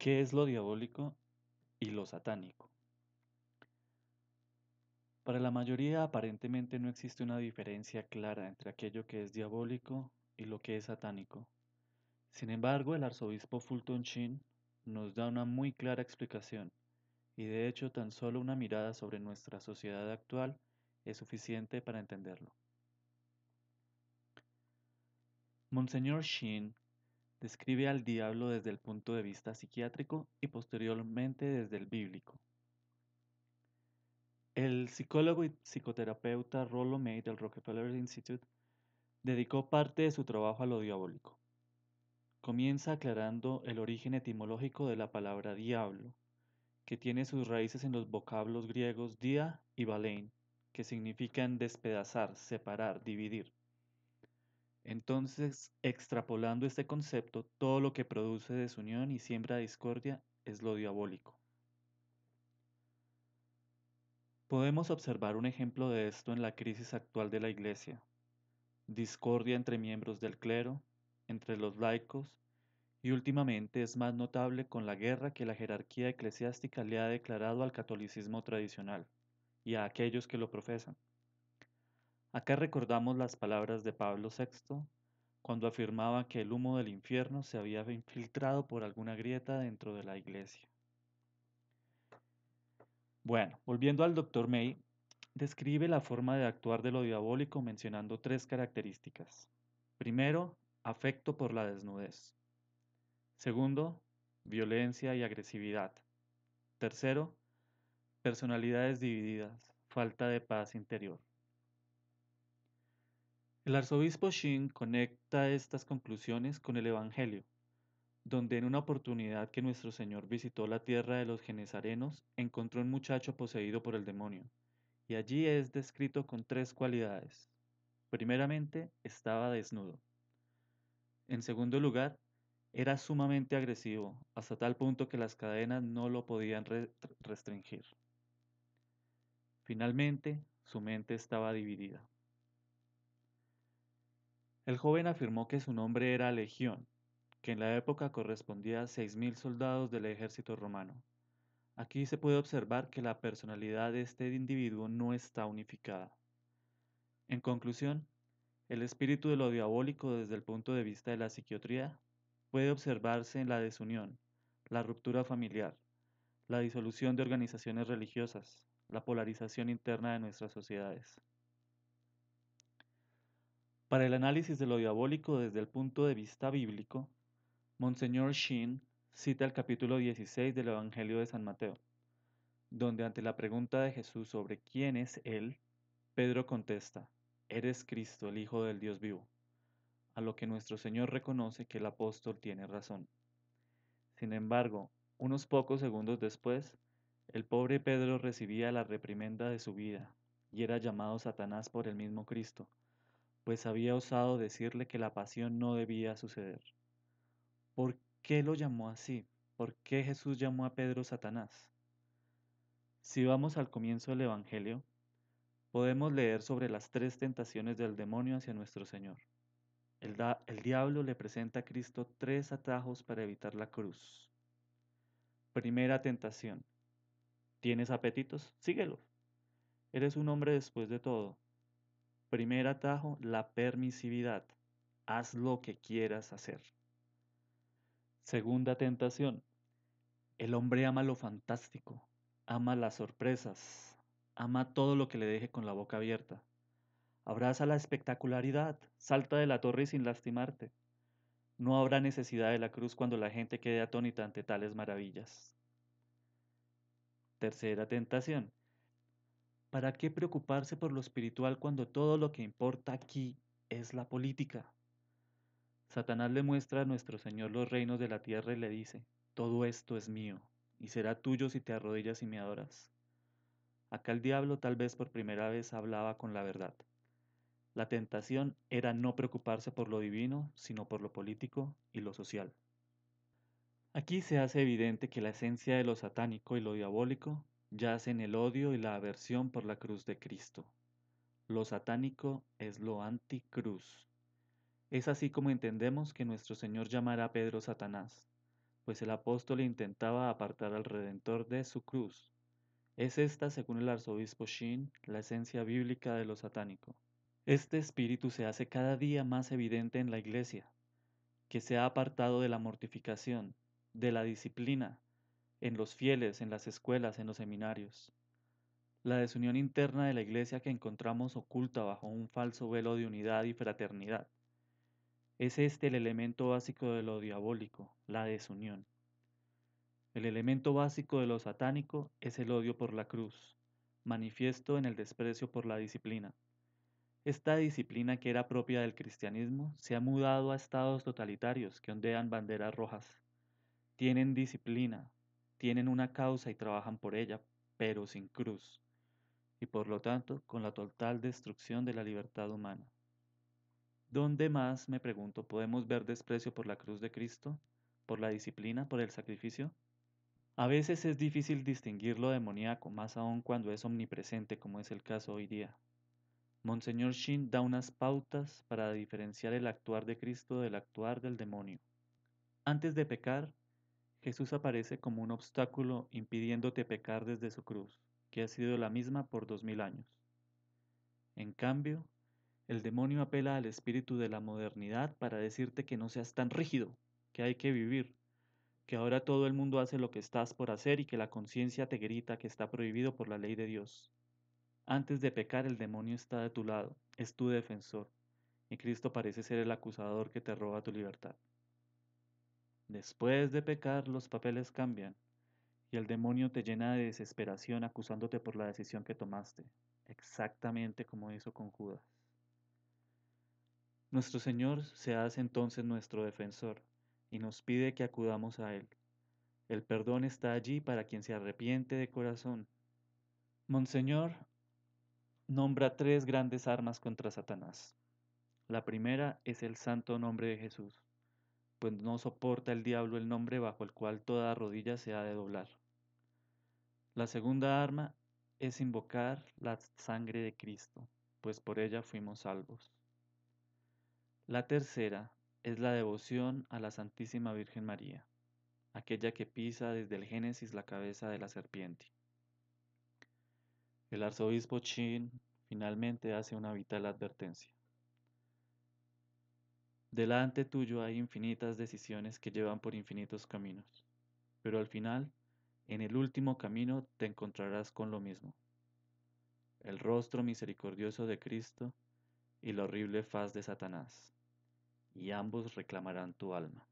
¿Qué es lo diabólico y lo satánico? Para la mayoría aparentemente no existe una diferencia clara entre aquello que es diabólico y lo que es satánico. Sin embargo, el arzobispo Fulton Sheen nos da una muy clara explicación, y de hecho tan solo una mirada sobre nuestra sociedad actual es suficiente para entenderlo. Monseñor Sheen describe al diablo desde el punto de vista psiquiátrico y posteriormente desde el bíblico. El psicólogo y psicoterapeuta Rollo May del Rockefeller Institute dedicó parte de su trabajo a lo diabólico. Comienza aclarando el origen etimológico de la palabra diablo, que tiene sus raíces en los vocablos griegos dia y balein, que significan despedazar, separar, dividir. Entonces, extrapolando este concepto, todo lo que produce desunión y siembra discordia es lo diabólico. Podemos observar un ejemplo de esto en la crisis actual de la Iglesia. Discordia entre miembros del clero, entre los laicos, y últimamente es más notable con la guerra que la jerarquía eclesiástica le ha declarado al catolicismo tradicional y a aquellos que lo profesan. Acá recordamos las palabras de Pablo VI cuando afirmaba que el humo del infierno se había infiltrado por alguna grieta dentro de la iglesia. Bueno, volviendo al doctor May, describe la forma de actuar de lo diabólico mencionando tres características. Primero, afecto por la desnudez. Segundo, violencia y agresividad. Tercero, personalidades divididas, falta de paz interior. El arzobispo Shin conecta estas conclusiones con el Evangelio, donde en una oportunidad que nuestro Señor visitó la tierra de los genezarenos, encontró un muchacho poseído por el demonio, y allí es descrito con tres cualidades. Primeramente, estaba desnudo. En segundo lugar, era sumamente agresivo, hasta tal punto que las cadenas no lo podían restringir. Finalmente, su mente estaba dividida. El joven afirmó que su nombre era Legión, que en la época correspondía a 6.000 soldados del ejército romano. Aquí se puede observar que la personalidad de este individuo no está unificada. En conclusión, el espíritu de lo diabólico desde el punto de vista de la psiquiatría puede observarse en la desunión, la ruptura familiar, la disolución de organizaciones religiosas, la polarización interna de nuestras sociedades. Para el análisis de lo diabólico desde el punto de vista bíblico, Monseñor Sheen cita el capítulo 16 del Evangelio de San Mateo, donde ante la pregunta de Jesús sobre quién es Él, Pedro contesta, Eres Cristo, el Hijo del Dios vivo, a lo que nuestro Señor reconoce que el apóstol tiene razón. Sin embargo, unos pocos segundos después, el pobre Pedro recibía la reprimenda de su vida y era llamado Satanás por el mismo Cristo, pues había osado decirle que la pasión no debía suceder. ¿Por qué lo llamó así? ¿Por qué Jesús llamó a Pedro Satanás? Si vamos al comienzo del Evangelio, podemos leer sobre las tres tentaciones del demonio hacia nuestro Señor. El, da, el, diablo le presenta a Cristo tres atajos para evitar la cruz. Primera tentación. ¿Tienes apetitos? Síguelo. Eres un hombre después de todo. Primer atajo, la permisividad. Haz lo que quieras hacer. Segunda tentación. El hombre ama lo fantástico, ama las sorpresas, ama todo lo que le deje con la boca abierta. Abraza la espectacularidad, salta de la torre sin lastimarte. No habrá necesidad de la cruz cuando la gente quede atónita ante tales maravillas. Tercera tentación. ¿Para qué preocuparse por lo espiritual cuando todo lo que importa aquí es la política? Satanás le muestra a nuestro Señor los reinos de la tierra y le dice, todo esto es mío, y será tuyo si te arrodillas y me adoras. Acá el diablo tal vez por primera vez hablaba con la verdad. La tentación era no preocuparse por lo divino, sino por lo político y lo social. Aquí se hace evidente que la esencia de lo satánico y lo diabólico Yacen el odio y la aversión por la cruz de Cristo. Lo satánico es lo anticruz. Es así como entendemos que nuestro Señor llamará a Pedro Satanás, pues el apóstol intentaba apartar al Redentor de su cruz. Es esta, según el arzobispo Shin, la esencia bíblica de lo satánico. Este espíritu se hace cada día más evidente en la Iglesia, que se ha apartado de la mortificación, de la disciplina, en los fieles, en las escuelas, en los seminarios. La desunión interna de la Iglesia que encontramos oculta bajo un falso velo de unidad y fraternidad. Es este el elemento básico de lo diabólico, la desunión. El elemento básico de lo satánico es el odio por la cruz, manifiesto en el desprecio por la disciplina. Esta disciplina que era propia del cristianismo se ha mudado a estados totalitarios que ondean banderas rojas. Tienen disciplina, tienen una causa y trabajan por ella, pero sin cruz, y por lo tanto con la total destrucción de la libertad humana. ¿Dónde más, me pregunto, podemos ver desprecio por la cruz de Cristo, por la disciplina, por el sacrificio? A veces es difícil distinguir lo demoníaco, más aún cuando es omnipresente, como es el caso hoy día. Monseñor Shin da unas pautas para diferenciar el actuar de Cristo del actuar del demonio. Antes de pecar, Jesús aparece como un obstáculo impidiéndote pecar desde su cruz, que ha sido la misma por dos mil años. En cambio, el demonio apela al espíritu de la modernidad para decirte que no seas tan rígido, que hay que vivir, que ahora todo el mundo hace lo que estás por hacer y que la conciencia te grita que está prohibido por la ley de Dios. Antes de pecar el demonio está de tu lado, es tu defensor, y Cristo parece ser el acusador que te roba tu libertad. Después de pecar los papeles cambian y el demonio te llena de desesperación acusándote por la decisión que tomaste, exactamente como hizo con Judas. Nuestro Señor se hace entonces nuestro defensor y nos pide que acudamos a Él. El perdón está allí para quien se arrepiente de corazón. Monseñor nombra tres grandes armas contra Satanás. La primera es el santo nombre de Jesús pues no soporta el diablo el nombre bajo el cual toda rodilla se ha de doblar. La segunda arma es invocar la sangre de Cristo, pues por ella fuimos salvos. La tercera es la devoción a la Santísima Virgen María, aquella que pisa desde el Génesis la cabeza de la serpiente. El arzobispo Chin finalmente hace una vital advertencia. Delante tuyo hay infinitas decisiones que llevan por infinitos caminos, pero al final, en el último camino, te encontrarás con lo mismo. El rostro misericordioso de Cristo y la horrible faz de Satanás, y ambos reclamarán tu alma.